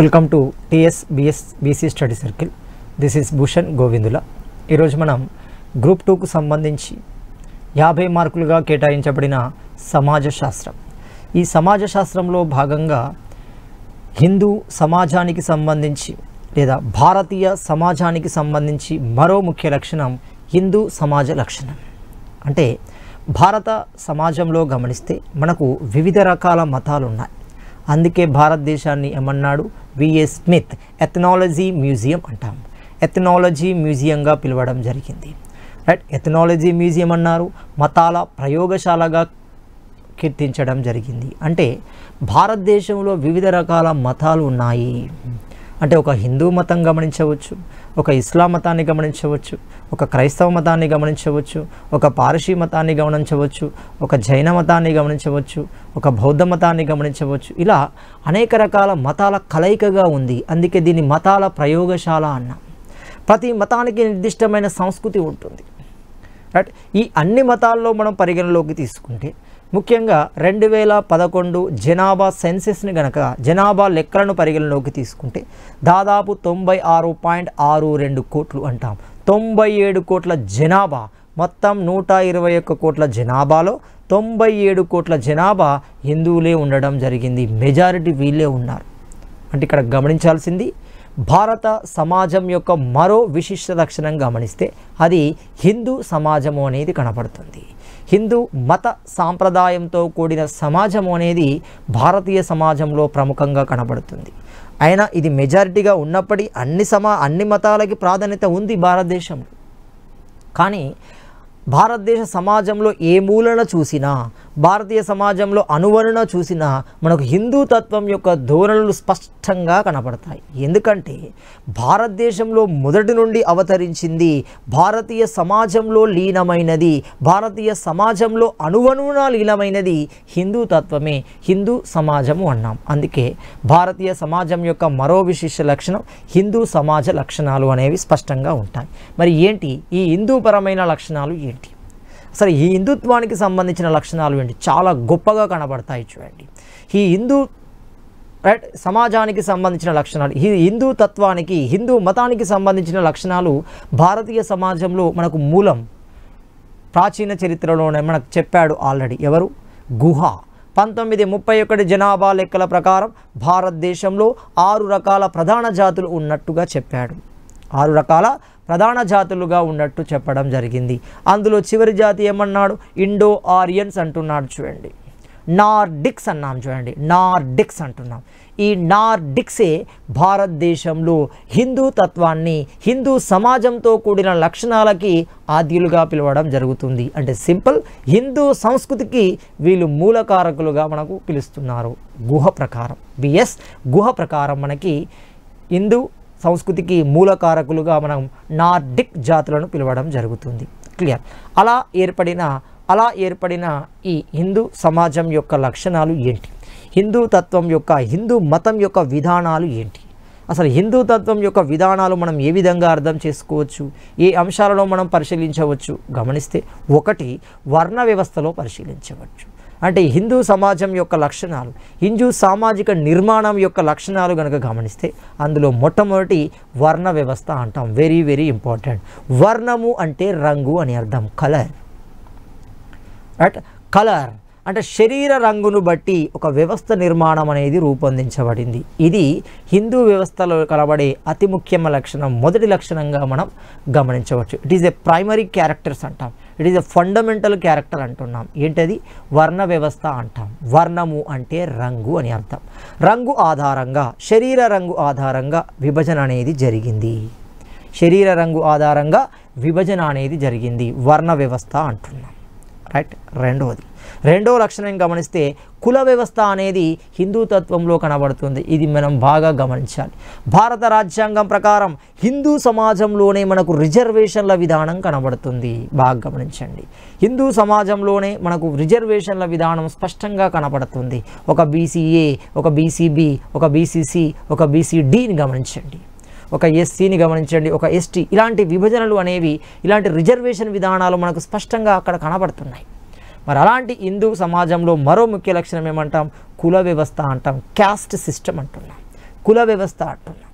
welcome to TS BS BC study circle this is Bhushan Govindula ఈరోజు మనం group టూకు సంబంధించి యాభై మార్కులుగా కేటాయించబడిన సమాజ శాస్త్రం ఈ సమాజ శాస్త్రంలో భాగంగా హిందూ సమాజానికి సంబంధించి లేదా భారతీయ సమాజానికి సంబంధించి మరో ముఖ్య లక్షణం హిందూ సమాజ లక్షణం అంటే భారత సమాజంలో గమనిస్తే మనకు వివిధ రకాల మతాలు ఉన్నాయి అందుకే భారతదేశాన్ని ఏమన్నాడు విఏ స్మిత్ ఎథనాలజీ మ్యూజియం అంటాం ఎథనాలజీ మ్యూజియంగా పిలవడం జరిగింది రైట్ ఎథనాలజీ మ్యూజియం అన్నారు మతాల ప్రయోగశాలగా కీర్తించడం జరిగింది అంటే భారతదేశంలో వివిధ రకాల మతాలు ఉన్నాయి అంటే ఒక హిందూ మతం గమనించవచ్చు ఒక ఇస్లాం మతాన్ని గమనించవచ్చు ఒక క్రైస్తవ మతాన్ని గమనించవచ్చు ఒక పారసీ మతాన్ని గమనించవచ్చు ఒక జైన మతాన్ని గమనించవచ్చు ఒక బౌద్ధ మతాన్ని గమనించవచ్చు ఇలా అనేక రకాల మతాల కలయికగా ఉంది అందుకే దీన్ని మతాల ప్రయోగశాల అన్న ప్రతి మతానికి నిర్దిష్టమైన సంస్కృతి ఉంటుంది రైట్ ఈ అన్ని మతాల్లో మనం పరిగణలోకి తీసుకుంటే ముఖ్యంగా రెండు వేల పదకొండు జనాభా సెన్సెస్ని గనక జనాభా లెక్కలను పరిగణలోకి తీసుకుంటే దాదాపు తొంభై ఆరు పాయింట్ ఆరు రెండు కోట్లు అంటాం తొంభై ఏడు కోట్ల జనాభా మొత్తం నూట ఇరవై ఒక్క కోట్ల జనాభాలో తొంభై ఏడు కోట్ల జనాభా హిందువులే ఉండడం జరిగింది మెజారిటీ వీళ్ళే ఉన్నారు అంటే ఇక్కడ గమనించాల్సింది భారత సమాజం యొక్క మరో విశిష్ట లక్షణం గమనిస్తే అది హిందూ సమాజము అనేది కనపడుతుంది హిందూ మత సాంప్రదాయంతో కూడిన సమాజం అనేది భారతీయ సమాజంలో ప్రముఖంగా కనబడుతుంది అయినా ఇది మెజారిటీగా ఉన్నప్పటి అన్ని సమా అన్ని మతాలకి ప్రాధాన్యత ఉంది భారతదేశంలో కానీ భారతదేశ సమాజంలో ఏ మూలన చూసినా భారతీయ సమాజంలో అనువరణ చూసినా మనకు హిందూ తత్వం యొక్క ధోరణులు స్పష్టంగా కనపడతాయి ఎందుకంటే భారతదేశంలో మొదటి నుండి అవతరించింది భారతీయ సమాజంలో లీనమైనది భారతీయ సమాజంలో అనువనున లీనమైనది హిందూ తత్వమే హిందూ సమాజము అన్నాం అందుకే భారతీయ సమాజం యొక్క మరో విశిష్ట లక్షణం హిందూ సమాజ లక్షణాలు అనేవి స్పష్టంగా ఉంటాయి మరి ఏంటి ఈ హిందూపరమైన లక్షణాలు ఏంటి అసలు ఈ హిందుత్వానికి సంబంధించిన లక్షణాలు ఏంటి చాలా గొప్పగా కనబడతాయి చూడండి ఈ హిందూ రైట్ సమాజానికి సంబంధించిన లక్షణాలు ఈ హిందూ తత్వానికి హిందూ మతానికి సంబంధించిన లక్షణాలు భారతీయ సమాజంలో మనకు మూలం ప్రాచీన చరిత్రలోనే మనకు చెప్పాడు ఆల్రెడీ ఎవరు గుహ పంతొమ్మిది ముప్పై ఒకటి జనాభా లెక్కల ప్రకారం భారతదేశంలో ఆరు రకాల ప్రధాన జాతులు ఉన్నట్టుగా చెప్పాడు ఆరు రకాల ప్రధాన జాతులుగా ఉన్నట్టు చెప్పడం జరిగింది అందులో చివరి జాతి ఏమన్నాడు ఇండో ఆరియన్స్ అంటున్నాడు చూడండి నార్డిక్స్ అన్నాం చూడండి నార్డిక్స్ అంటున్నాం ఈ నార్డిక్సే భారతదేశంలో హిందూ తత్వాన్ని హిందూ సమాజంతో కూడిన లక్షణాలకి ఆద్యులుగా పిలవడం జరుగుతుంది అంటే సింపుల్ హిందూ సంస్కృతికి వీళ్ళు మూలకారకులుగా మనకు పిలుస్తున్నారు గుహ ప్రకారం బిఎస్ గుహ ప్రకారం మనకి హిందూ సంస్కృతికి మూలకారకులుగా మనం నార్డిక్ జాతులను పిలవడం జరుగుతుంది క్లియర్ అలా ఏర్పడిన అలా ఏర్పడిన ఈ హిందూ సమాజం యొక్క లక్షణాలు ఏంటి హిందూ తత్వం యొక్క హిందూ మతం యొక్క విధానాలు ఏంటి అసలు హిందూ తత్వం యొక్క విధానాలు మనం ఏ విధంగా అర్థం చేసుకోవచ్చు ఏ అంశాలలో మనం పరిశీలించవచ్చు గమనిస్తే ఒకటి వర్ణ వ్యవస్థలో పరిశీలించవచ్చు అంటే హిందూ సమాజం యొక్క లక్షణాలు హిందూ సామాజిక నిర్మాణం యొక్క లక్షణాలు కనుక గమనిస్తే అందులో మొట్టమొదటి వర్ణ వ్యవస్థ అంటాం వెరీ వెరీ ఇంపార్టెంట్ వర్ణము అంటే రంగు అని అర్థం కలర్ రైట్ కలర్ అంటే శరీర రంగును బట్టి ఒక వ్యవస్థ నిర్మాణం అనేది రూపొందించబడింది ఇది హిందూ వ్యవస్థలో కనబడే అతి ముఖ్యమైన లక్షణం మొదటి లక్షణంగా మనం గమనించవచ్చు it is a primary characters అంటాం it is a fundamental character అంటున్నాం ఏంటది వర్ణ వ్యవస్థ అంటాం వర్ణము అంటే రంగు అని అర్థం రంగు ఆధారంగా శరీర రంగు ఆధారంగా విభజన అనేది జరిగింది శరీర రంగు ఆధారంగా విభజన అనేది జరిగింది వర్ణ వ్యవస్థ అంటున్నాం రైట్ రెండవది రెండో లక్షణం గమనిస్తే కుల వ్యవస్థ అనేది హిందూ తత్వంలో కనబడుతుంది ఇది మనం బాగా గమనించాలి భారత రాజ్యాంగం ప్రకారం హిందూ సమాజంలోనే మనకు రిజర్వేషన్ల విధానం కనబడుతుంది బాగా గమనించండి హిందూ సమాజంలోనే మనకు రిజర్వేషన్ల విధానం స్పష్టంగా కనబడుతుంది ఒక బీసీఏ ఒక బీసీబీ ఒక బీసీసీ ఒక బీసీడీని గమనించండి ఒక ఎస్సీని గమనించండి ఒక ఎస్టీ ఇలాంటి విభజనలు అనేవి ఇలాంటి రిజర్వేషన్ విధానాలు మనకు స్పష్టంగా అక్కడ కనబడుతున్నాయి మరి అలాంటి హిందూ సమాజంలో మరో ముఖ్య లక్షణం ఏమంటాం కుల వ్యవస్థ అంటాం క్యాస్ట్ సిస్టమ్ అంటున్నాం కుల వ్యవస్థ అంటున్నాం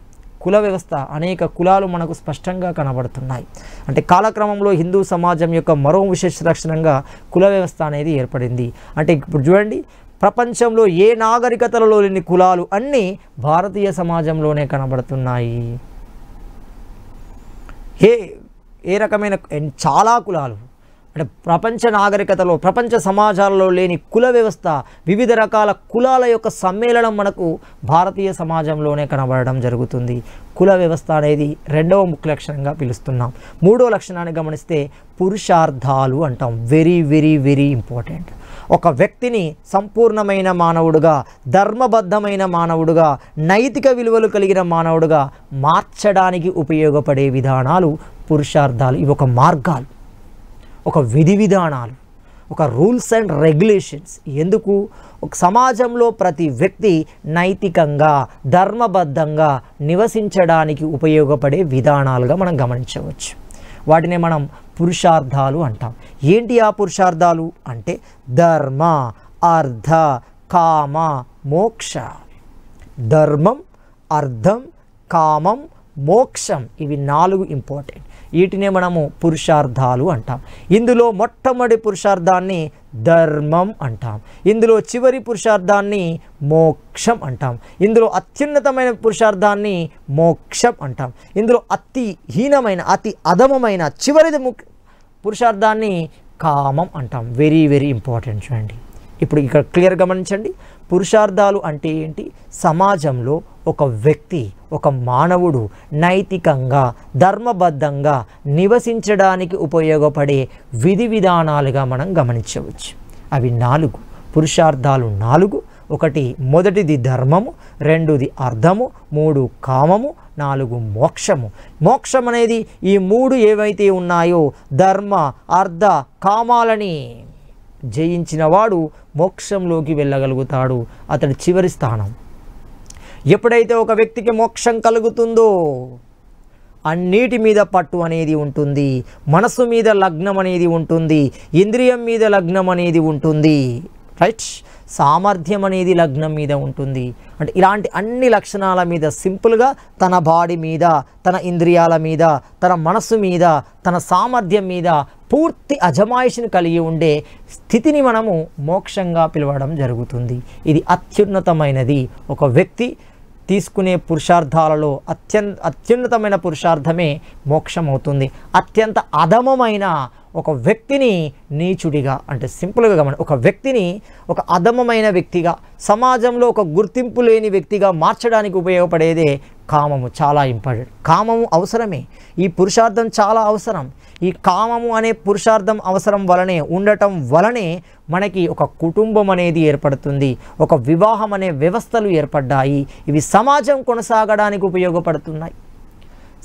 కుల వ్యవస్థ అనేక కులాలు మనకు స్పష్టంగా కనబడుతున్నాయి అంటే కాలక్రమంలో హిందూ సమాజం యొక్క మరో విశేష లక్షణంగా కుల వ్యవస్థ అనేది ఏర్పడింది అంటే ఇప్పుడు చూడండి ప్రపంచంలో ఏ నాగరికతలలో లేని కులాలు అన్నీ భారతీయ సమాజంలోనే కనబడుతున్నాయి ఏ ఏ రకమైన చాలా కులాలు అంటే ప్రపంచ నాగరికతలో ప్రపంచ సమాజాలలో లేని కుల వ్యవస్థ వివిధ రకాల కులాల యొక్క సమ్మేళనం మనకు భారతీయ సమాజంలోనే కనబడడం జరుగుతుంది కుల వ్యవస్థ అనేది రెండవ ముఖ్య లక్షణంగా పిలుస్తున్నాం మూడో లక్షణాన్ని గమనిస్తే పురుషార్థాలు అంటాం వెరీ వెరీ వెరీ ఇంపార్టెంట్ ఒక వ్యక్తిని సంపూర్ణమైన మానవుడుగా ధర్మబద్ధమైన మానవుడుగా నైతిక విలువలు కలిగిన మానవుడుగా మార్చడానికి ఉపయోగపడే విధానాలు పురుషార్థాలు ఇవి ఒక మార్గాలు ఒక విధి విధానాలు ఒక రూల్స్ అండ్ రెగ్యులేషన్స్ ఎందుకు ఒక సమాజంలో ప్రతి వ్యక్తి నైతికంగా ధర్మబద్ధంగా నివసించడానికి ఉపయోగపడే విధానాలుగా మనం గమనించవచ్చు వాటిని మనం పురుషార్థాలు అంటాం ఏంటి ఆ పురుషార్థాలు అంటే ధర్మ అర్థ కామ మోక్ష ధర్మం అర్థం కామం మోక్షం ఇవి నాలుగు ఇంపార్టెంట్ వీటినే మనము పురుషార్థాలు అంటాం ఇందులో మొట్టమొదటి పురుషార్థాన్ని ధర్మం అంటాం ఇందులో చివరి పురుషార్థాన్ని మోక్షం అంటాం ఇందులో అత్యున్నతమైన పురుషార్థాన్ని మోక్షం అంటాం ఇందులో అతి హీనమైన అతి అధమమైన చివరిది పురుషార్థాన్ని కామం అంటాం వెరీ వెరీ ఇంపార్టెంట్ చూడండి ఇప్పుడు ఇక్కడ క్లియర్ గమనించండి పురుషార్థాలు అంటే ఏంటి సమాజంలో ఒక వ్యక్తి ఒక మానవుడు నైతికంగా ధర్మబద్ధంగా నివసించడానికి ఉపయోగపడే విధి విధానాలుగా మనం గమనించవచ్చు అవి నాలుగు పురుషార్థాలు నాలుగు ఒకటి మొదటిది ధర్మము రెండుది అర్థము మూడు కామము నాలుగు మోక్షము మోక్షం అనేది ఈ మూడు ఏవైతే ఉన్నాయో ధర్మ అర్ధ కామాలని జయించినవాడు మోక్షంలోకి వెళ్ళగలుగుతాడు అతడి చివరి స్థానం ఎప్పుడైతే ఒక వ్యక్తికి మోక్షం కలుగుతుందో అన్నిటి మీద పట్టు అనేది ఉంటుంది మనసు మీద లగ్నం అనేది ఉంటుంది ఇంద్రియం మీద లగ్నం అనేది ఉంటుంది రైట్ సామర్థ్యం అనేది లగ్నం మీద ఉంటుంది అంటే ఇలాంటి అన్ని లక్షణాల మీద సింపుల్గా తన బాడీ మీద తన ఇంద్రియాల మీద తన మనస్సు మీద తన సామర్థ్యం మీద పూర్తి అజమాయిషిని కలిగి ఉండే స్థితిని మనము మోక్షంగా పిలవడం జరుగుతుంది ఇది అత్యున్నతమైనది ఒక వ్యక్తి తీసుకునే పురుషార్థాలలో అత్యంత అత్యున్నతమైన పురుషార్థమే మోక్షం అవుతుంది అత్యంత అధమమైన ఒక వ్యక్తిని నీచుడిగా అంటే సింపుల్గా గమని ఒక వ్యక్తిని ఒక అధమమైన వ్యక్తిగా సమాజంలో ఒక గుర్తింపు లేని వ్యక్తిగా మార్చడానికి ఉపయోగపడేదే కామము చాలా ఇంపార్టెంట్ కామము అవసరమే ఈ పురుషార్థం చాలా అవసరం ఈ కామము అనే పురుషార్థం అవసరం వలనే ఉండటం వలనే మనకి ఒక కుటుంబం అనేది ఏర్పడుతుంది ఒక వివాహం అనే వ్యవస్థలు ఏర్పడ్డాయి ఇవి సమాజం కొనసాగడానికి ఉపయోగపడుతున్నాయి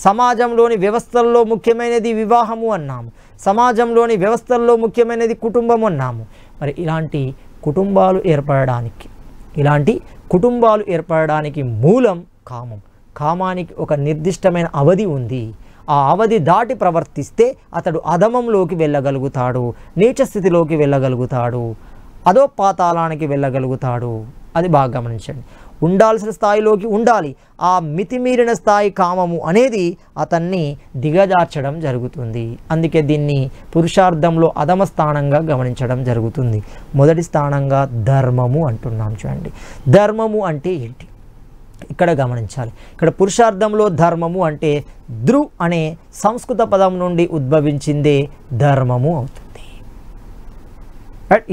సమాజంలోని వ్యవస్థల్లో ముఖ్యమైనది వివాహము అన్నాము సమాజంలోని వ్యవస్థల్లో ముఖ్యమైనది కుటుంబం అన్నాము మరి ఇలాంటి కుటుంబాలు ఏర్పడడానికి ఇలాంటి కుటుంబాలు ఏర్పడడానికి మూలం కామం కామానికి ఒక నిర్దిష్టమైన అవధి ఉంది ఆ అవధి దాటి ప్రవర్తిస్తే అతడు అధమంలోకి వెళ్ళగలుగుతాడు నీచ స్థితిలోకి వెళ్ళగలుగుతాడు అదో పాతాళానికి వెళ్ళగలుగుతాడు అది బాగా గమనించండి ఉండాల్సిన స్థాయిలోకి ఉండాలి ఆ మితిమీరిన స్థాయి కామము అనేది అతన్ని దిగజార్చడం జరుగుతుంది అందుకే దీన్ని పురుషార్థంలో అధమ స్థానంగా గమనించడం జరుగుతుంది మొదటి స్థానంగా ధర్మము అంటున్నాం చూడండి ధర్మము అంటే ఏంటి ఇక్కడ గమనించాలి ఇక్కడ పురుషార్థంలో ధర్మము అంటే ధృ అనే సంస్కృత పదం నుండి ఉద్భవించిందే ధర్మము అవుతుంది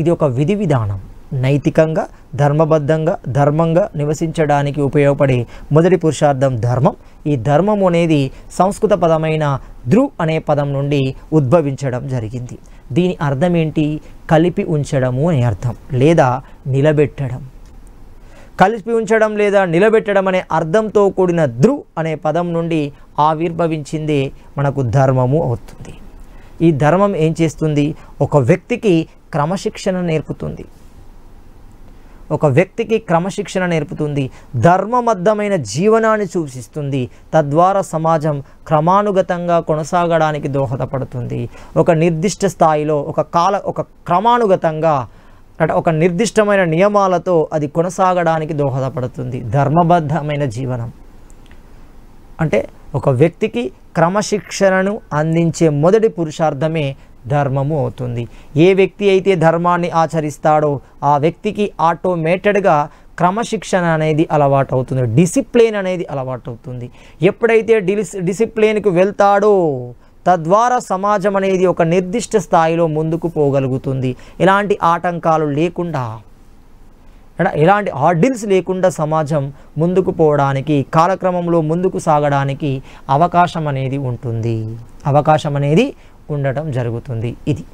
ఇది ఒక విధి విధానం నైతికంగా ధర్మబద్ధంగా ధర్మంగా నివసించడానికి ఉపయోగపడే మొదటి పురుషార్థం ధర్మం ఈ ధర్మం అనేది సంస్కృత పదమైన ధృ అనే పదం నుండి ఉద్భవించడం జరిగింది దీని అర్థం ఏంటి కలిపి ఉంచడము అనే అర్థం లేదా నిలబెట్టడం కలిపి ఉంచడం లేదా నిలబెట్టడం అనే అర్థంతో కూడిన ధృ అనే పదం నుండి ఆవిర్భవించిందే మనకు ధర్మము అవుతుంది ఈ ధర్మం ఏం చేస్తుంది ఒక వ్యక్తికి క్రమశిక్షణ నేర్పుతుంది ఒక వ్యక్తికి క్రమశిక్షణ నేర్పుతుంది ధర్మబద్ధమైన జీవనాన్ని సూచిస్తుంది తద్వారా సమాజం క్రమానుగతంగా కొనసాగడానికి దోహదపడుతుంది ఒక నిర్దిష్ట స్థాయిలో ఒక కాల ఒక క్రమానుగతంగా ఒక నిర్దిష్టమైన నియమాలతో అది కొనసాగడానికి దోహదపడుతుంది ధర్మబద్ధమైన జీవనం అంటే ఒక వ్యక్తికి క్రమశిక్షణను అందించే మొదటి పురుషార్థమే ధర్మము అవుతుంది ఏ వ్యక్తి అయితే ధర్మాన్ని ఆచరిస్తాడో ఆ వ్యక్తికి ఆటోమేటెడ్గా క్రమశిక్షణ అనేది అలవాటు అవుతుంది డిసిప్లిన్ అనేది అలవాటు అవుతుంది ఎప్పుడైతే డిస్ డిసిప్లిన్కు వెళ్తాడో తద్వారా సమాజం అనేది ఒక నిర్దిష్ట స్థాయిలో ముందుకు పోగలుగుతుంది ఎలాంటి ఆటంకాలు లేకుండా ఎలాంటి ఆర్డిల్స్ లేకుండా సమాజం ముందుకు పోవడానికి కాలక్రమంలో ముందుకు సాగడానికి అవకాశం అనేది ఉంటుంది అవకాశం అనేది ఉండటం జరుగుతుంది ఇది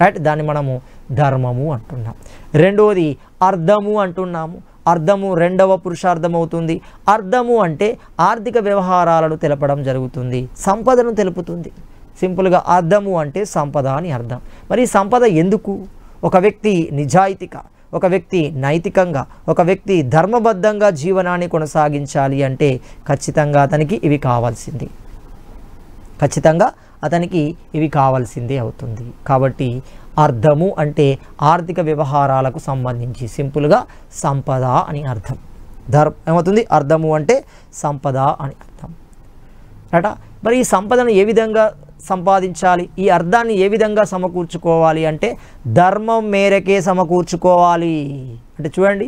రైట్ దాన్ని మనము ధర్మము అంటున్నాం రెండవది అర్థము అంటున్నాము అర్థము రెండవ అవుతుంది అర్థము అంటే ఆర్థిక వ్యవహారాలను తెలపడం జరుగుతుంది సంపదను తెలుపుతుంది సింపుల్గా అర్థము అంటే సంపద అని అర్థం మరి సంపద ఎందుకు ఒక వ్యక్తి నిజాయితీక ఒక వ్యక్తి నైతికంగా ఒక వ్యక్తి ధర్మబద్ధంగా జీవనాన్ని కొనసాగించాలి అంటే ఖచ్చితంగా అతనికి ఇవి కావాల్సింది ఖచ్చితంగా అతనికి ఇవి కావాల్సిందే అవుతుంది కాబట్టి అర్థము అంటే ఆర్థిక వ్యవహారాలకు సంబంధించి సింపుల్గా సంపద అని అర్థం ధర్ ఏమవుతుంది అర్థము అంటే సంపద అని అర్థం అట మరి ఈ సంపదను ఏ విధంగా సంపాదించాలి ఈ అర్థాన్ని ఏ విధంగా సమకూర్చుకోవాలి అంటే ధర్మం మేరకే సమకూర్చుకోవాలి అంటే చూడండి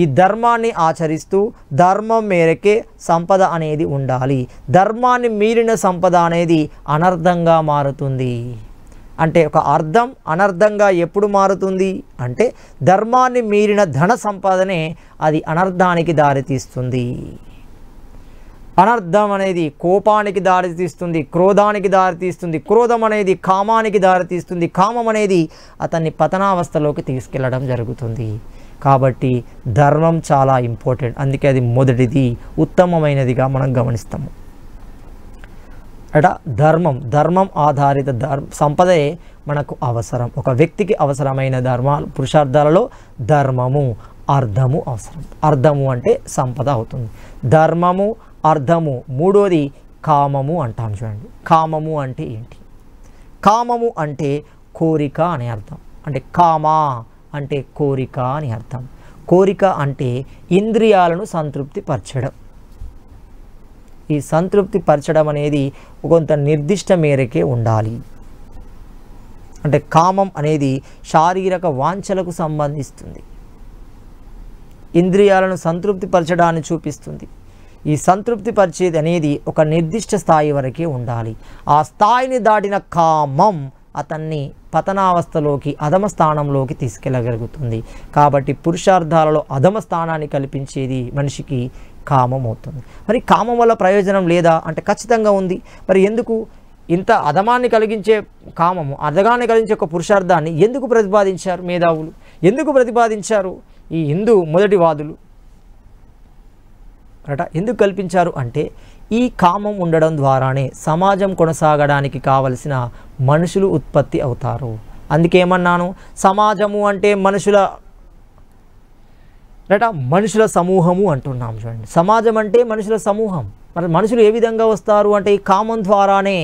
ఈ ధర్మాన్ని ఆచరిస్తూ ధర్మం మేరకే సంపద అనేది ఉండాలి ధర్మాన్ని మీరిన సంపద అనేది అనర్థంగా మారుతుంది అంటే ఒక అర్థం అనర్థంగా ఎప్పుడు మారుతుంది అంటే ధర్మాన్ని మీరిన ధన సంపదనే అది అనర్థానికి దారితీస్తుంది అనర్థం అనేది కోపానికి దారితీస్తుంది క్రోధానికి దారితీస్తుంది క్రోధం అనేది కామానికి దారితీస్తుంది కామం అనేది అతన్ని పతనావస్థలోకి తీసుకెళ్లడం జరుగుతుంది కాబట్టి ధర్మం చాలా ఇంపార్టెంట్ అందుకే అది మొదటిది ఉత్తమమైనదిగా మనం గమనిస్తాము అట ధర్మం ధర్మం ఆధారిత ధర్మ సంపదే మనకు అవసరం ఒక వ్యక్తికి అవసరమైన ధర్మాలు పురుషార్థాలలో ధర్మము అర్థము అవసరం అర్థము అంటే సంపద అవుతుంది ధర్మము అర్థము మూడోది కామము అంటాం చూడండి కామము అంటే ఏంటి కామము అంటే కోరిక అనే అర్థం అంటే కామా అంటే కోరిక అని అర్థం కోరిక అంటే ఇంద్రియాలను సంతృప్తి పరచడం ఈ సంతృప్తి పరచడం అనేది కొంత నిర్దిష్ట మేరకే ఉండాలి అంటే కామం అనేది శారీరక వాంఛలకు సంబంధిస్తుంది ఇంద్రియాలను సంతృప్తి పరచడాన్ని చూపిస్తుంది ఈ సంతృప్తి పరిచేది అనేది ఒక నిర్దిష్ట స్థాయి వరకే ఉండాలి ఆ స్థాయిని దాటిన కామం అతన్ని పతనావస్థలోకి అధమ స్థానంలోకి తీసుకెళ్ళగలుగుతుంది కాబట్టి పురుషార్థాలలో అధమ స్థానాన్ని కల్పించేది మనిషికి కామం అవుతుంది మరి కామం వల్ల ప్రయోజనం లేదా అంటే ఖచ్చితంగా ఉంది మరి ఎందుకు ఇంత అధమాన్ని కలిగించే కామము అధగాన్ని కలిగించే ఒక పురుషార్థాన్ని ఎందుకు ప్రతిపాదించారు మేధావులు ఎందుకు ప్రతిపాదించారు ఈ హిందూ మొదటి వాదులు కరెక్టా ఎందుకు కల్పించారు అంటే ఈ కామం ఉండడం ద్వారానే సమాజం కొనసాగడానికి కావలసిన మనుషులు ఉత్పత్తి అవుతారు అందుకేమన్నాను సమాజము అంటే మనుషుల లేట మనుషుల సమూహము అంటున్నాం చూడండి సమాజం అంటే మనుషుల సమూహం మరి మనుషులు ఏ విధంగా వస్తారు అంటే ఈ కామం ద్వారానే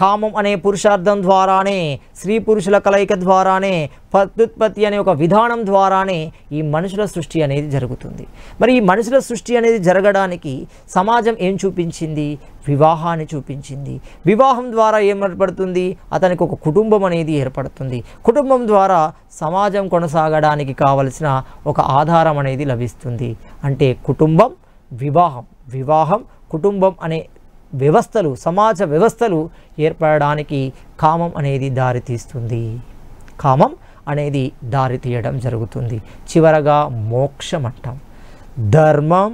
కామం అనే పురుషార్థం ద్వారానే స్త్రీ పురుషుల కలయిక ద్వారానే ప్రత్యుత్పత్తి అనే ఒక విధానం ద్వారానే ఈ మనుషుల సృష్టి అనేది జరుగుతుంది మరి ఈ మనుషుల సృష్టి అనేది జరగడానికి సమాజం ఏం చూపించింది వివాహాన్ని చూపించింది వివాహం ద్వారా ఏం ఏర్పడుతుంది అతనికి ఒక కుటుంబం అనేది ఏర్పడుతుంది కుటుంబం ద్వారా సమాజం కొనసాగడానికి కావలసిన ఒక ఆధారం అనేది లభిస్తుంది అంటే కుటుంబం వివాహం వివాహం కుటుంబం అనే వ్యవస్థలు సమాజ వ్యవస్థలు ఏర్పడడానికి కామం అనేది దారితీస్తుంది కామం అనేది దారి తీయడం జరుగుతుంది చివరగా మోక్షం అంటాం ధర్మం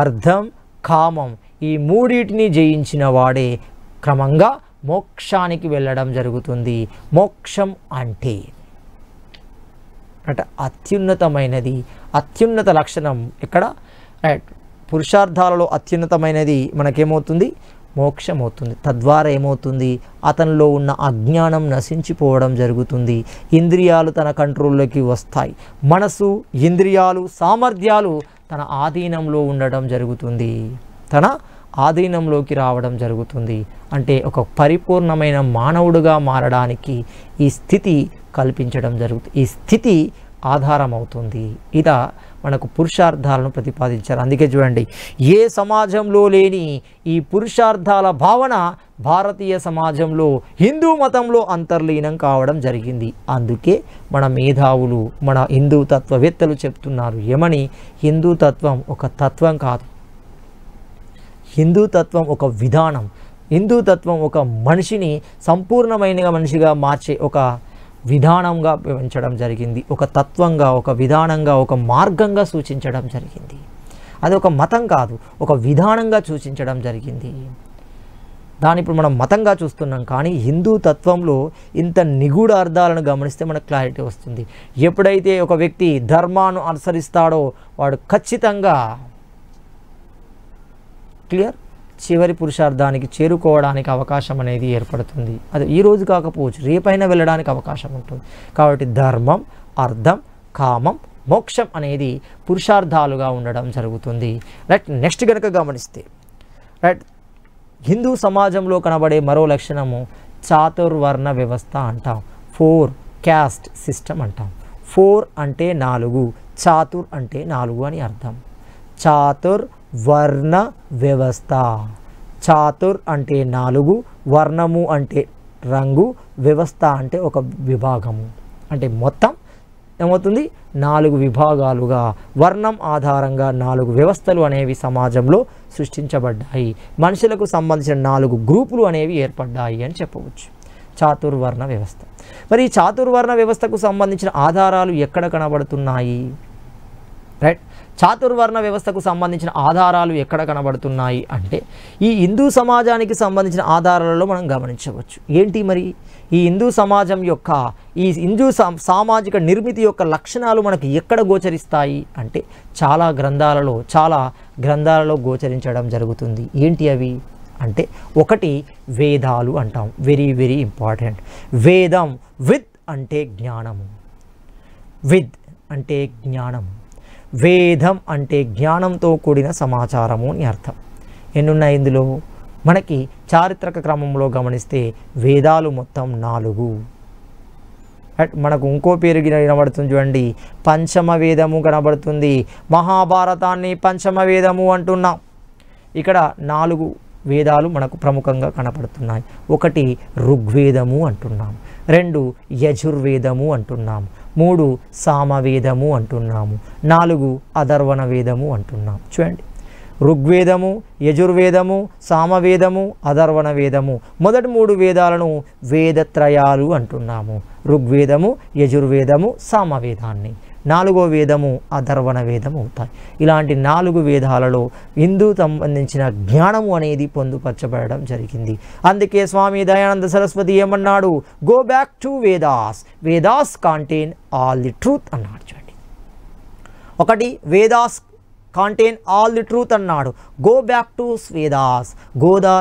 అర్థం కామం ఈ మూడింటిని జయించిన వాడే క్రమంగా మోక్షానికి వెళ్ళడం జరుగుతుంది మోక్షం అంటే అంటే అత్యున్నతమైనది అత్యున్నత లక్షణం ఇక్కడ రైట్ పురుషార్థాలలో అత్యున్నతమైనది మనకేమవుతుంది మోక్షం అవుతుంది తద్వారా ఏమవుతుంది అతనిలో ఉన్న అజ్ఞానం నశించిపోవడం జరుగుతుంది ఇంద్రియాలు తన కంట్రోల్లోకి వస్తాయి మనసు ఇంద్రియాలు సామర్థ్యాలు తన ఆధీనంలో ఉండడం జరుగుతుంది తన ఆధీనంలోకి రావడం జరుగుతుంది అంటే ఒక పరిపూర్ణమైన మానవుడుగా మారడానికి ఈ స్థితి కల్పించడం జరుగుతుంది ఈ స్థితి ఆధారమవుతుంది ఇదా మనకు పురుషార్థాలను ప్రతిపాదించారు అందుకే చూడండి ఏ సమాజంలో లేని ఈ పురుషార్థాల భావన భారతీయ సమాజంలో హిందూ మతంలో అంతర్లీనం కావడం జరిగింది అందుకే మన మేధావులు మన హిందూ తత్వవేత్తలు చెప్తున్నారు ఏమని హిందూ తత్వం ఒక తత్వం కాదు హిందూ తత్వం ఒక విధానం హిందూ తత్వం ఒక మనిషిని సంపూర్ణమైన మనిషిగా మార్చే ఒక విధానంగా వివరించడం జరిగింది ఒక తత్వంగా ఒక విధానంగా ఒక మార్గంగా సూచించడం జరిగింది అది ఒక మతం కాదు ఒక విధానంగా సూచించడం జరిగింది దాని ఇప్పుడు మనం మతంగా చూస్తున్నాం కానీ హిందూ తత్వంలో ఇంత నిగూఢ అర్థాలను గమనిస్తే మనకు క్లారిటీ వస్తుంది ఎప్పుడైతే ఒక వ్యక్తి ధర్మాను అనుసరిస్తాడో వాడు ఖచ్చితంగా క్లియర్ చివరి పురుషార్థానికి చేరుకోవడానికి అవకాశం అనేది ఏర్పడుతుంది అది ఈ రోజు కాకపోవచ్చు రేపైనా వెళ్ళడానికి అవకాశం ఉంటుంది కాబట్టి ధర్మం అర్థం కామం మోక్షం అనేది పురుషార్థాలుగా ఉండడం జరుగుతుంది రైట్ నెక్స్ట్ కనుక గమనిస్తే రైట్ హిందూ సమాజంలో కనబడే మరో లక్షణము చాతుర్వర్ణ వ్యవస్థ అంటాం ఫోర్ క్యాస్ట్ సిస్టమ్ అంటాం ఫోర్ అంటే నాలుగు చాతుర్ అంటే నాలుగు అని అర్థం చాతుర్ వర్ణ వ్యవస్థ చాతుర్ అంటే నాలుగు వర్ణము అంటే రంగు వ్యవస్థ అంటే ఒక విభాగము అంటే మొత్తం ఏమవుతుంది నాలుగు విభాగాలుగా వర్ణం ఆధారంగా నాలుగు వ్యవస్థలు అనేవి సమాజంలో సృష్టించబడ్డాయి మనుషులకు సంబంధించిన నాలుగు గ్రూపులు అనేవి ఏర్పడ్డాయి అని చెప్పవచ్చు చాతుర్వర్ణ వ్యవస్థ మరి ఈ చాతుర్వర్ణ వ్యవస్థకు సంబంధించిన ఆధారాలు ఎక్కడ కనబడుతున్నాయి రైట్ చాతుర్వర్ణ వ్యవస్థకు సంబంధించిన ఆధారాలు ఎక్కడ కనబడుతున్నాయి అంటే ఈ హిందూ సమాజానికి సంబంధించిన ఆధారాలలో మనం గమనించవచ్చు ఏంటి మరి ఈ హిందూ సమాజం యొక్క ఈ హిందూ సామాజిక నిర్మితి యొక్క లక్షణాలు మనకు ఎక్కడ గోచరిస్తాయి అంటే చాలా గ్రంథాలలో చాలా గ్రంథాలలో గోచరించడం జరుగుతుంది ఏంటి అవి అంటే ఒకటి వేదాలు అంటాం వెరీ వెరీ ఇంపార్టెంట్ వేదం విత్ అంటే జ్ఞానము విత్ అంటే జ్ఞానము వేదం అంటే జ్ఞానంతో కూడిన సమాచారము అని అర్థం ఎన్నున్నాయి ఇందులో మనకి చారిత్రక క్రమంలో గమనిస్తే వేదాలు మొత్తం నాలుగు మనకు ఇంకో పేరు కనబడుతుంది చూడండి పంచమ వేదము కనబడుతుంది మహాభారతాన్ని పంచమ వేదము అంటున్నాం ఇక్కడ నాలుగు వేదాలు మనకు ప్రముఖంగా కనపడుతున్నాయి ఒకటి ఋగ్వేదము అంటున్నాం రెండు యజుర్వేదము అంటున్నాం మూడు సామవేదము అంటున్నాము నాలుగు అధర్వణ వేదము అంటున్నాము చూడండి ఋగ్వేదము యజుర్వేదము సామవేదము అధర్వణ వేదము మొదటి మూడు వేదాలను వేదత్రయాలు అంటున్నాము ఋగ్వేదము యజుర్వేదము సామవేదాన్ని నాలుగో వేదము అధర్వణ వేదం అవుతాయి ఇలాంటి నాలుగు వేదాలలో హిందూ సంబంధించిన జ్ఞానము అనేది పొందుపరచబడడం జరిగింది అందుకే స్వామి దయానంద సరస్వతి ఏమన్నాడు go back to Vedas Vedas contain all the truth అన్నాడు చూడండి ఒకటి Vedas contain all the truth అన్నాడు గో బ్యాక్ టు వేదాస్ గోదా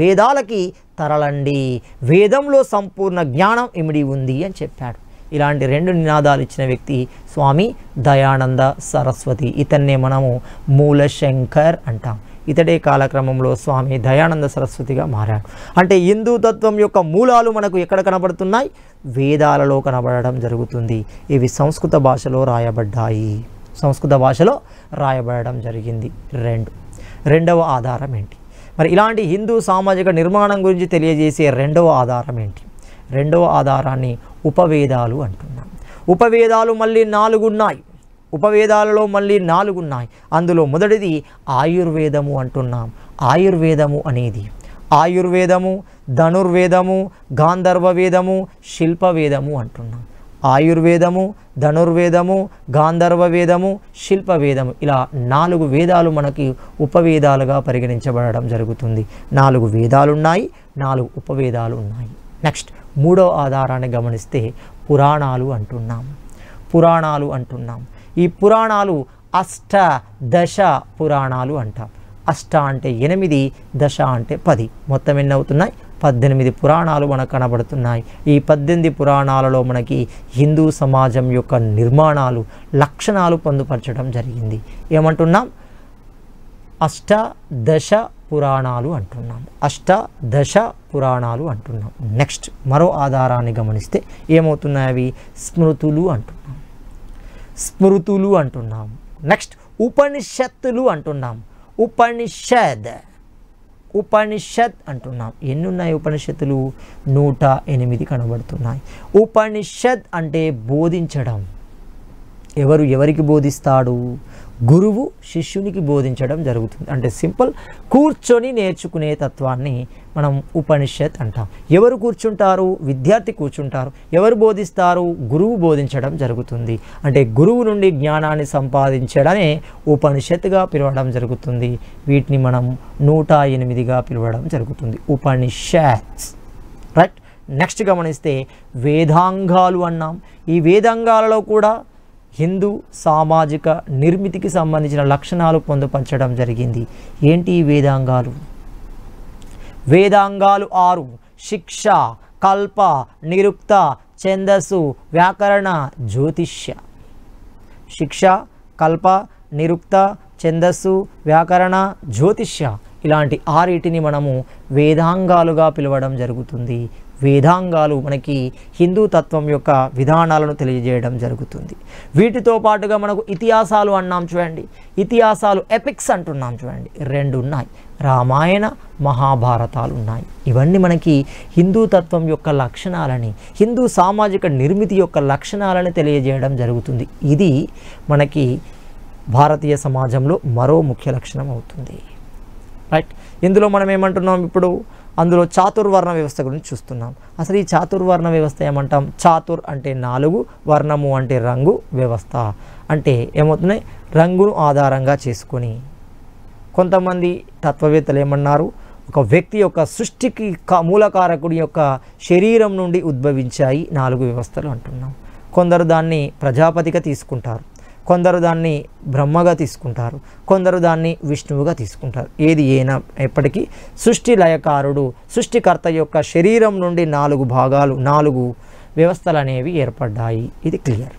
వేదాలకి తరలండి వేదంలో సంపూర్ణ జ్ఞానం ఇమిడి ఉంది అని చెప్పాడు ఇలాంటి రెండు నినాదాలు ఇచ్చిన వ్యక్తి స్వామి దయానంద సరస్వతి ఇతన్నే మనము మూలశంకర్ అంటాం ఇతడే కాలక్రమంలో స్వామి దయానంద సరస్వతిగా మారాడు అంటే హిందూ తత్వం యొక్క మూలాలు మనకు ఎక్కడ కనబడుతున్నాయి వేదాలలో కనబడడం జరుగుతుంది ఇవి సంస్కృత భాషలో రాయబడ్డాయి సంస్కృత భాషలో రాయబడడం జరిగింది రెండు రెండవ ఆధారం ఏంటి మరి ఇలాంటి హిందూ సామాజిక నిర్మాణం గురించి తెలియజేసే రెండవ ఆధారం ఏంటి రెండవ ఆధారాన్ని ఉపవేదాలు అంటున్నాం ఉపవేదాలు మళ్ళీ నాలుగున్నాయి ఉపవేదాలలో మళ్ళీ నాలుగున్నాయి అందులో మొదటిది ఆయుర్వేదము అంటున్నాం ఆయుర్వేదము అనేది ఆయుర్వేదము ధనుర్వేదము గాంధర్వ వేదము శిల్పవేదము అంటున్నాం ఆయుర్వేదము ధనుర్వేదము గాంధర్వ వేదము శిల్పవేదము ఇలా నాలుగు వేదాలు మనకి ఉపవేదాలుగా పరిగణించబడడం జరుగుతుంది నాలుగు వేదాలున్నాయి నాలుగు ఉపవేదాలు ఉన్నాయి నెక్స్ట్ మూడో ఆధారాన్ని గమనిస్తే పురాణాలు అంటున్నాం పురాణాలు అంటున్నాం ఈ పురాణాలు అష్ట దశ పురాణాలు అంటాం అష్ట అంటే ఎనిమిది దశ అంటే పది మొత్తం ఎన్ని అవుతున్నాయి పద్దెనిమిది పురాణాలు మనకు కనబడుతున్నాయి ఈ పద్దెనిమిది పురాణాలలో మనకి హిందూ సమాజం యొక్క నిర్మాణాలు లక్షణాలు పొందుపరచడం జరిగింది ఏమంటున్నాం అష్ట దశ పురాణాలు అంటున్నాం అష్టదశ పురాణాలు అంటున్నాం నెక్స్ట్ మరో ఆధారాన్ని గమనిస్తే ఏమవుతున్నాయి అవి స్మృతులు అంటున్నాం స్మృతులు అంటున్నాం నెక్స్ట్ ఉపనిషత్తులు అంటున్నాం ఉపనిషద్ ఉపనిషత్ అంటున్నాం ఎన్నున్నాయి ఉపనిషత్తులు నూట ఎనిమిది కనబడుతున్నాయి ఉపనిషత్ అంటే బోధించడం ఎవరు ఎవరికి బోధిస్తాడు గురువు శిష్యునికి బోధించడం జరుగుతుంది అంటే సింపుల్ కూర్చొని నేర్చుకునే తత్వాన్ని మనం ఉపనిషత్ అంటాం ఎవరు కూర్చుంటారు విద్యార్థి కూర్చుంటారు ఎవరు బోధిస్తారు గురువు బోధించడం జరుగుతుంది అంటే గురువు నుండి జ్ఞానాన్ని సంపాదించడమే ఉపనిషత్తుగా పిలవడం జరుగుతుంది వీటిని మనం నూట ఎనిమిదిగా పిలవడం జరుగుతుంది ఉపనిషత్ రైట్ నెక్స్ట్ గమనిస్తే వేదాంగాలు అన్నాం ఈ వేదాంగాలలో కూడా హిందూ సామాజిక నిర్మితికి సంబంధించిన లక్షణాలు పొందుపరచడం జరిగింది ఏంటి ఈ వేదాంగాలు వేదాంగాలు ఆరు శిక్ష కల్ప నిరుక్త ఛందస్సు వ్యాకరణ జ్యోతిష్య శిక్ష కల్ప నిరుక్త ఛందస్సు వ్యాకరణ జ్యోతిష్య ఇలాంటి ఆరిటిని మనము వేదాంగాలుగా పిలవడం జరుగుతుంది వేదాంగాలు మనకి హిందూ తత్వం యొక్క విధానాలను తెలియజేయడం జరుగుతుంది వీటితో పాటుగా మనకు ఇతిహాసాలు అన్నాం చూడండి ఇతిహాసాలు ఎపిక్స్ అంటున్నాం చూడండి రెండు ఉన్నాయి రామాయణ మహాభారతాలు ఉన్నాయి ఇవన్నీ మనకి హిందూ తత్వం యొక్క లక్షణాలని హిందూ సామాజిక నిర్మితి యొక్క లక్షణాలని తెలియజేయడం జరుగుతుంది ఇది మనకి భారతీయ సమాజంలో మరో ముఖ్య లక్షణం అవుతుంది రైట్ ఇందులో మనం ఏమంటున్నాం ఇప్పుడు అందులో చాతుర్వర్ణ వ్యవస్థ గురించి చూస్తున్నాం అసలు ఈ చాతుర్వర్ణ వ్యవస్థ ఏమంటాం చాతుర్ అంటే నాలుగు వర్ణము అంటే రంగు వ్యవస్థ అంటే ఏమవుతున్నాయి రంగును ఆధారంగా చేసుకొని కొంతమంది తత్వవేత్తలు ఏమన్నారు ఒక వ్యక్తి యొక్క సృష్టికి మూలకారకుడి యొక్క శరీరం నుండి ఉద్భవించాయి నాలుగు వ్యవస్థలు అంటున్నాం కొందరు దాన్ని ప్రజాపతిగా తీసుకుంటారు కొందరు దాన్ని బ్రహ్మగా తీసుకుంటారు కొందరు దాన్ని విష్ణువుగా తీసుకుంటారు ఏది ఏనా ఎప్పటికీ సృష్టి లయకారుడు సృష్టికర్త యొక్క శరీరం నుండి నాలుగు భాగాలు నాలుగు వ్యవస్థలు అనేవి ఏర్పడ్డాయి ఇది క్లియర్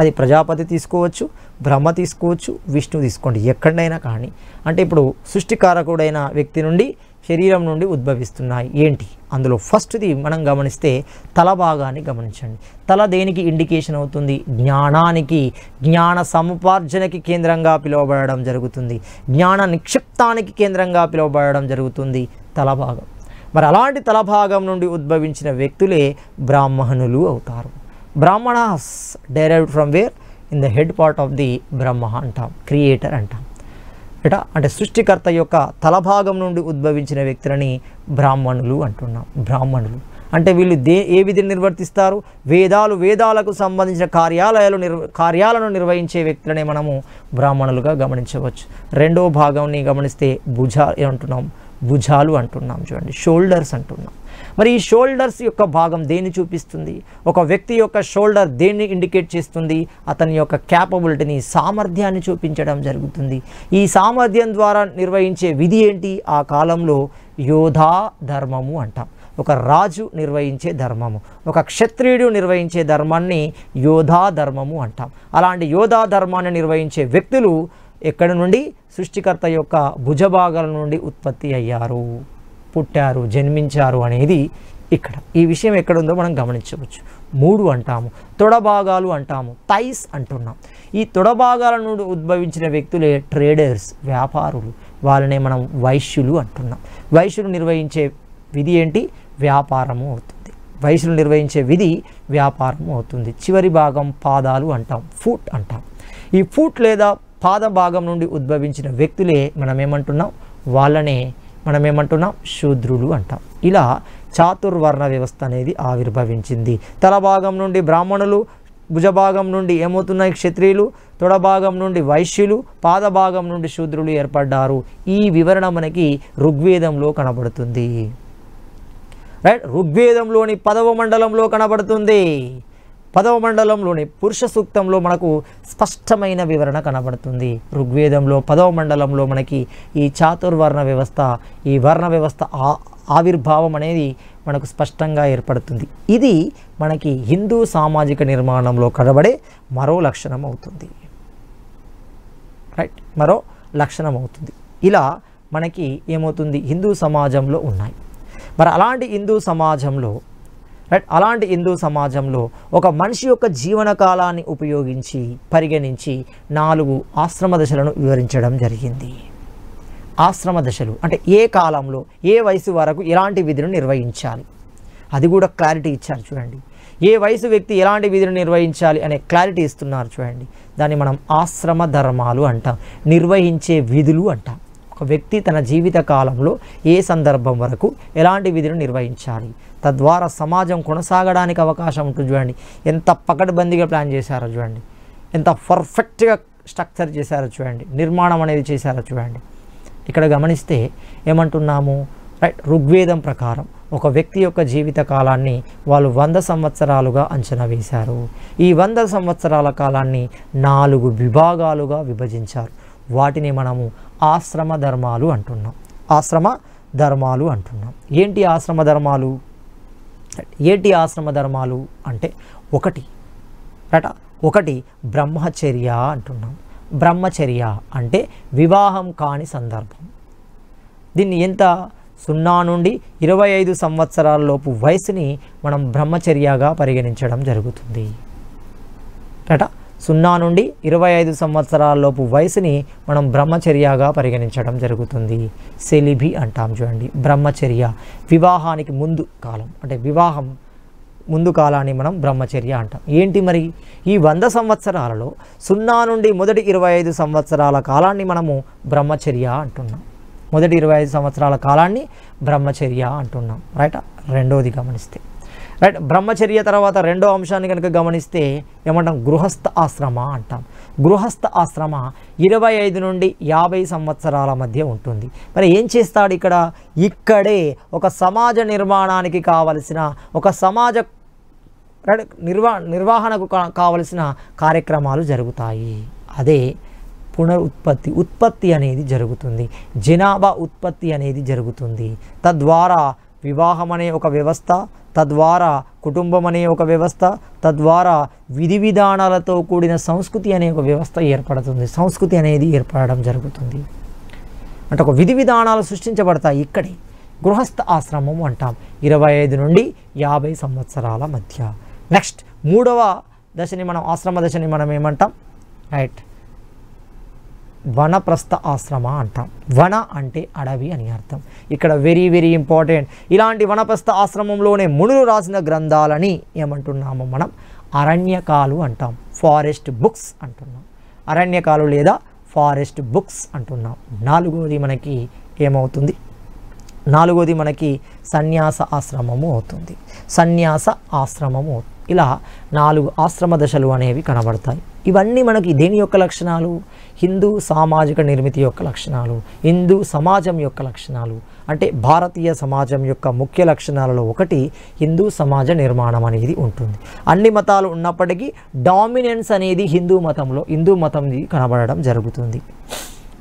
అది ప్రజాపతి తీసుకోవచ్చు బ్రహ్మ తీసుకోవచ్చు విష్ణు తీసుకోండి ఎక్కడైనా కానీ అంటే ఇప్పుడు సృష్టికారకుడైన వ్యక్తి నుండి శరీరం నుండి ఉద్భవిస్తున్నాయి ఏంటి అందులో ఫస్ట్ది మనం గమనిస్తే తల భాగాన్ని గమనించండి తల దేనికి ఇండికేషన్ అవుతుంది జ్ఞానానికి జ్ఞాన సముపార్జనకి కేంద్రంగా పిలువబడడం జరుగుతుంది జ్ఞాన నిక్షిప్తానికి కేంద్రంగా పిలువబడడం జరుగుతుంది తల భాగం మరి అలాంటి తల భాగం నుండి ఉద్భవించిన వ్యక్తులే బ్రాహ్మణులు అవుతారు Brahmana derived from where in the head part of the Brahma అంటాం క్రియేటర్ అంటాం ఎట అంటే సృష్టికర్త యొక్క తలభాగం నుండి ఉద్భవించిన వ్యక్తులని బ్రాహ్మణులు అంటున్నాం బ్రాహ్మణులు అంటే వీళ్ళు దే ఏ విధిని నిర్వర్తిస్తారు వేదాలు వేదాలకు సంబంధించిన కార్యాలయాలు నిర్వ కార్యాలను నిర్వహించే వ్యక్తులనే మనము బ్రాహ్మణులుగా గమనించవచ్చు రెండో భాగంని గమనిస్తే భుజ అంటున్నాం భుజాలు అంటున్నాం చూడండి షోల్డర్స్ అంటున్నాం మరి ఈ షోల్డర్స్ యొక్క భాగం దేన్ని చూపిస్తుంది ఒక వ్యక్తి యొక్క షోల్డర్ దేన్ని ఇండికేట్ చేస్తుంది అతని యొక్క క్యాపబిలిటీని సామర్థ్యాన్ని చూపించడం జరుగుతుంది ఈ సామర్థ్యం ద్వారా నిర్వహించే విధి ఏంటి ఆ కాలంలో యోధా ధర్మము అంటాం ఒక రాజు నిర్వహించే ధర్మము ఒక క్షత్రియుడు నిర్వహించే ధర్మాన్ని యోధా ధర్మము అంటాం అలాంటి యోధా ధర్మాన్ని నిర్వహించే వ్యక్తులు ఎక్కడి నుండి సృష్టికర్త యొక్క భుజభాగాల నుండి ఉత్పత్తి అయ్యారు పుట్టారు జన్మించారు అనేది ఇక్కడ ఈ విషయం ఎక్కడ ఉందో మనం గమనించవచ్చు మూడు అంటాము తొడభాగాలు అంటాము థైస్ అంటున్నాం ఈ తొడభాగాల నుండి ఉద్భవించిన వ్యక్తులే ట్రేడర్స్ వ్యాపారులు వాళ్ళనే మనం వైశ్యులు అంటున్నాం వైశ్యులు నిర్వహించే విధి ఏంటి వ్యాపారము అవుతుంది వయసులు నిర్వహించే విధి వ్యాపారం అవుతుంది చివరి భాగం పాదాలు అంటాం ఫుట్ అంటాం ఈ ఫుట్ లేదా పాద భాగం నుండి ఉద్భవించిన వ్యక్తులే మనం ఏమంటున్నాం వాళ్ళనే మనం ఏమంటున్నాం శూద్రులు అంటాం ఇలా చాతుర్వర్ణ వ్యవస్థ అనేది ఆవిర్భవించింది తల భాగం నుండి బ్రాహ్మణులు భుజభాగం నుండి ఏమవుతున్నాయి క్షత్రియులు తొడభాగం నుండి వైశ్యులు పాదభాగం నుండి శూద్రులు ఏర్పడ్డారు ఈ వివరణ మనకి ఋగ్వేదంలో కనబడుతుంది రైట్ ఋగ్వేదంలోని పదవ మండలంలో కనబడుతుంది పదవ మండలంలోని పురుష సూక్తంలో మనకు స్పష్టమైన వివరణ కనబడుతుంది ఋగ్వేదంలో పదవ మండలంలో మనకి ఈ చాతుర్వర్ణ వ్యవస్థ ఈ వర్ణ వ్యవస్థ ఆవిర్భావం అనేది మనకు స్పష్టంగా ఏర్పడుతుంది ఇది మనకి హిందూ సామాజిక నిర్మాణంలో కనబడే మరో లక్షణం అవుతుంది రైట్ మరో లక్షణం అవుతుంది ఇలా మనకి ఏమవుతుంది హిందూ సమాజంలో ఉన్నాయి మరి అలాంటి హిందూ సమాజంలో రైట్ అలాంటి హిందూ సమాజంలో ఒక మనిషి యొక్క జీవన కాలాన్ని ఉపయోగించి పరిగణించి నాలుగు ఆశ్రమ దశలను వివరించడం జరిగింది ఆశ్రమ దశలు అంటే ఏ కాలంలో ఏ వయసు వరకు ఎలాంటి విధులు నిర్వహించాలి అది కూడా క్లారిటీ ఇచ్చారు చూడండి ఏ వయసు వ్యక్తి ఎలాంటి విధులు నిర్వహించాలి అనే క్లారిటీ ఇస్తున్నారు చూడండి దాన్ని మనం ఆశ్రమ ధర్మాలు అంటాం నిర్వహించే విధులు అంటాం ఒక వ్యక్తి తన జీవిత కాలంలో ఏ సందర్భం వరకు ఎలాంటి విధులు నిర్వహించాలి తద్వారా సమాజం కొనసాగడానికి అవకాశం ఉంటుంది చూడండి ఎంత పకడ్బందీగా ప్లాన్ చేశారో చూడండి ఎంత పర్ఫెక్ట్గా స్ట్రక్చర్ చేశారో చూడండి నిర్మాణం అనేది చేశారో చూడండి ఇక్కడ గమనిస్తే ఏమంటున్నాము రైట్ ఋగ్వేదం ప్రకారం ఒక వ్యక్తి యొక్క జీవిత కాలాన్ని వాళ్ళు వంద సంవత్సరాలుగా అంచనా వేశారు ఈ వంద సంవత్సరాల కాలాన్ని నాలుగు విభాగాలుగా విభజించారు వాటిని మనము ఆశ్రమ ధర్మాలు అంటున్నాం ఆశ్రమ ధర్మాలు అంటున్నాం ఏంటి ఆశ్రమ ధర్మాలు ఏంటి ఆశ్రమ ధర్మాలు అంటే ఒకటి రట ఒకటి బ్రహ్మచర్య అంటున్నాం బ్రహ్మచర్య అంటే వివాహం కాని సందర్భం దీన్ని ఎంత సున్నా నుండి ఇరవై ఐదు సంవత్సరాలలోపు వయసుని మనం బ్రహ్మచర్యగా పరిగణించడం జరుగుతుంది రట సున్నా నుండి ఇరవై ఐదు సంవత్సరాలలోపు వయసుని మనం బ్రహ్మచర్యగా పరిగణించడం జరుగుతుంది సెలిభి అంటాం చూడండి బ్రహ్మచర్య వివాహానికి ముందు కాలం అంటే వివాహం ముందు కాలాన్ని మనం బ్రహ్మచర్య అంటాం ఏంటి మరి ఈ వంద సంవత్సరాలలో సున్నా నుండి మొదటి ఇరవై ఐదు సంవత్సరాల కాలాన్ని మనము బ్రహ్మచర్య అంటున్నాం మొదటి ఇరవై ఐదు సంవత్సరాల కాలాన్ని బ్రహ్మచర్య అంటున్నాం రైట్ రెండోది గమనిస్తే రైట్ బ్రహ్మచర్య తర్వాత రెండో అంశాన్ని కనుక గమనిస్తే ఏమంటాం గృహస్థ ఆశ్రమ అంటాం గృహస్థ ఆశ్రమ ఇరవై ఐదు నుండి యాభై సంవత్సరాల మధ్య ఉంటుంది మరి ఏం చేస్తాడు ఇక్కడ ఇక్కడే ఒక సమాజ నిర్మాణానికి కావలసిన ఒక సమాజ నిర్వా నిర్వహణకు కావలసిన కార్యక్రమాలు జరుగుతాయి అదే పునరుత్పత్తి ఉత్పత్తి అనేది జరుగుతుంది జనాభా ఉత్పత్తి అనేది జరుగుతుంది తద్వారా వివాహం అనే ఒక వ్యవస్థ తద్వారా కుటుంబం అనే ఒక వ్యవస్థ తద్వారా విధి విధానాలతో కూడిన సంస్కృతి అనే ఒక వ్యవస్థ ఏర్పడుతుంది సంస్కృతి అనేది ఏర్పడడం జరుగుతుంది అంటే ఒక విధి విధానాలు సృష్టించబడతాయి ఇక్కడే గృహస్థ ఆశ్రమం అంటాం ఇరవై ఐదు నుండి యాభై సంవత్సరాల మధ్య నెక్స్ట్ మూడవ దశని మనం ఆశ్రమ దశని మనం ఏమంటాం రైట్ వనప్రస్థ ఆశ్రమ అంటాం వన అంటే అడవి అని అర్థం ఇక్కడ వెరీ వెరీ ఇంపార్టెంట్ ఇలాంటి వనప్రస్థ ఆశ్రమంలోనే మునులు రాసిన గ్రంథాలని ఏమంటున్నాము మనం అరణ్యకాలు అంటాం ఫారెస్ట్ బుక్స్ అంటున్నాం అరణ్యకాలు లేదా ఫారెస్ట్ బుక్స్ అంటున్నాం నాలుగోది మనకి ఏమవుతుంది నాలుగోది మనకి సన్యాస ఆశ్రమము అవుతుంది సన్యాస ఆశ్రమము ఇలా నాలుగు ఆశ్రమ దశలు అనేవి కనబడతాయి ఇవన్నీ మనకి దేని యొక్క లక్షణాలు హిందూ సామాజిక నిర్మితి యొక్క లక్షణాలు హిందూ సమాజం యొక్క లక్షణాలు అంటే భారతీయ సమాజం యొక్క ముఖ్య లక్షణాలలో ఒకటి హిందూ సమాజ నిర్మాణం అనేది ఉంటుంది అన్ని మతాలు ఉన్నప్పటికీ డామినెన్స్ అనేది హిందూ మతంలో హిందూ మతం కనబడడం జరుగుతుంది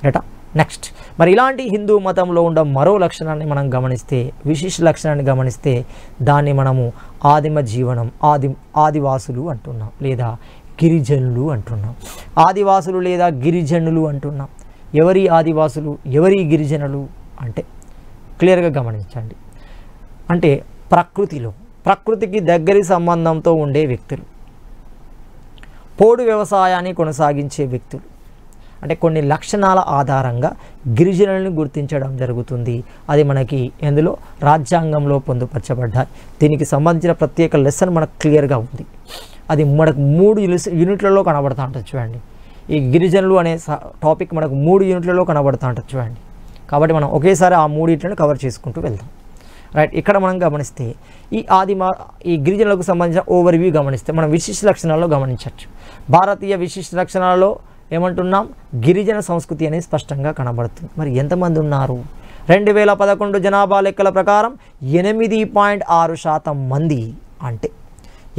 ఏటా నెక్స్ట్ మరి ఇలాంటి హిందూ మతంలో ఉండే మరో లక్షణాన్ని మనం గమనిస్తే విశేష లక్షణాన్ని గమనిస్తే దాన్ని మనము ఆదిమ జీవనం ఆది ఆదివాసులు అంటున్నాం లేదా గిరిజనులు అంటున్నాం ఆదివాసులు లేదా గిరిజనులు అంటున్నాం ఎవరి ఆదివాసులు ఎవరి గిరిజనులు అంటే క్లియర్గా గమనించండి అంటే ప్రకృతిలో ప్రకృతికి దగ్గరి సంబంధంతో ఉండే వ్యక్తులు పోడు వ్యవసాయాన్ని కొనసాగించే వ్యక్తులు అంటే కొన్ని లక్షణాల ఆధారంగా గిరిజనులను గుర్తించడం జరుగుతుంది అది మనకి ఎందులో రాజ్యాంగంలో పొందుపరచబడ్డాయి దీనికి సంబంధించిన ప్రత్యేక లెసన్ మనకు క్లియర్గా ఉంది అది మనకు మూడు యూనిట్లలో కనబడతా ఉంటుంది చూడండి ఈ గిరిజనులు అనే టాపిక్ మనకు మూడు యూనిట్లలో కనబడతా ఉంటుంది చూడండి కాబట్టి మనం ఒకేసారి ఆ మూడింటిని కవర్ చేసుకుంటూ వెళ్దాం రైట్ ఇక్కడ మనం గమనిస్తే ఈ ఆదిమ ఈ గిరిజనులకు సంబంధించిన ఓవర్ వ్యూ గమనిస్తే మనం విశిష్ట లక్షణాల్లో గమనించవచ్చు భారతీయ విశిష్ట లక్షణాలలో ఏమంటున్నాం గిరిజన సంస్కృతి అనేది స్పష్టంగా కనబడుతుంది మరి ఎంతమంది ఉన్నారు రెండు వేల పదకొండు జనాభా లెక్కల ప్రకారం ఎనిమిది పాయింట్ ఆరు శాతం మంది అంటే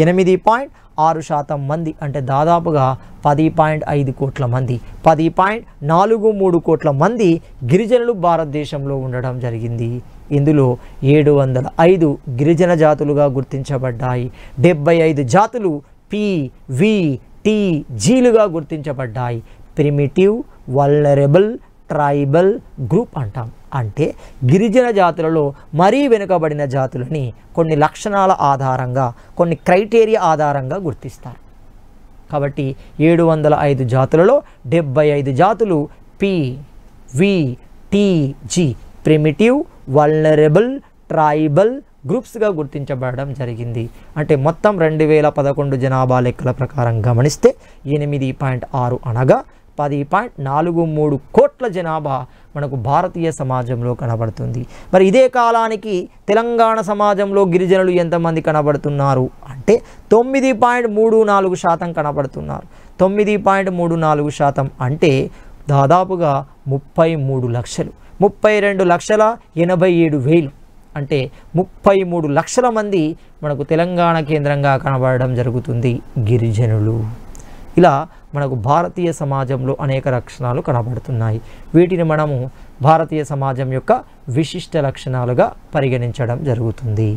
ఎనిమిది పాయింట్ ఆరు శాతం మంది అంటే దాదాపుగా పది పాయింట్ ఐదు కోట్ల మంది పది పాయింట్ నాలుగు మూడు కోట్ల మంది గిరిజనులు భారతదేశంలో ఉండడం జరిగింది ఇందులో ఏడు వందల ఐదు గిరిజన జాతులుగా గుర్తించబడ్డాయి డెబ్బై ఐదు జాతులు పివిటీజీలుగా టీ జీలుగా గుర్తించబడ్డాయి ప్రిమిటివ్ వల్నరబుల్ ట్రైబల్ గ్రూప్ అంటాం అంటే గిరిజన జాతులలో మరీ వెనుకబడిన జాతులని కొన్ని లక్షణాల ఆధారంగా కొన్ని క్రైటీరియా ఆధారంగా గుర్తిస్తారు కాబట్టి ఏడు వందల ఐదు జాతులలో డెబ్బై ఐదు జాతులు పి ప్రిమిటివ్ వల్నరబుల్ ట్రైబల్ గ్రూప్స్గా గుర్తించబడడం జరిగింది అంటే మొత్తం రెండు వేల పదకొండు జనాభా లెక్కల ప్రకారం గమనిస్తే ఎనిమిది పాయింట్ ఆరు అనగా పది పాయింట్ నాలుగు మూడు కోట్ల జనాభా మనకు భారతీయ సమాజంలో కనబడుతుంది మరి ఇదే కాలానికి తెలంగాణ సమాజంలో గిరిజనులు ఎంతమంది కనబడుతున్నారు అంటే తొమ్మిది పాయింట్ మూడు నాలుగు శాతం కనబడుతున్నారు తొమ్మిది పాయింట్ మూడు నాలుగు శాతం అంటే దాదాపుగా ముప్పై మూడు లక్షలు ముప్పై రెండు లక్షల ఎనభై ఏడు వేలు అంటే ముప్పై మూడు లక్షల మంది మనకు తెలంగాణ కేంద్రంగా కనబడడం జరుగుతుంది గిరిజనులు ఇలా మనకు భారతీయ సమాజంలో అనేక లక్షణాలు కనబడుతున్నాయి వీటిని మనము భారతీయ సమాజం యొక్క విశిష్ట లక్షణాలుగా పరిగణించడం జరుగుతుంది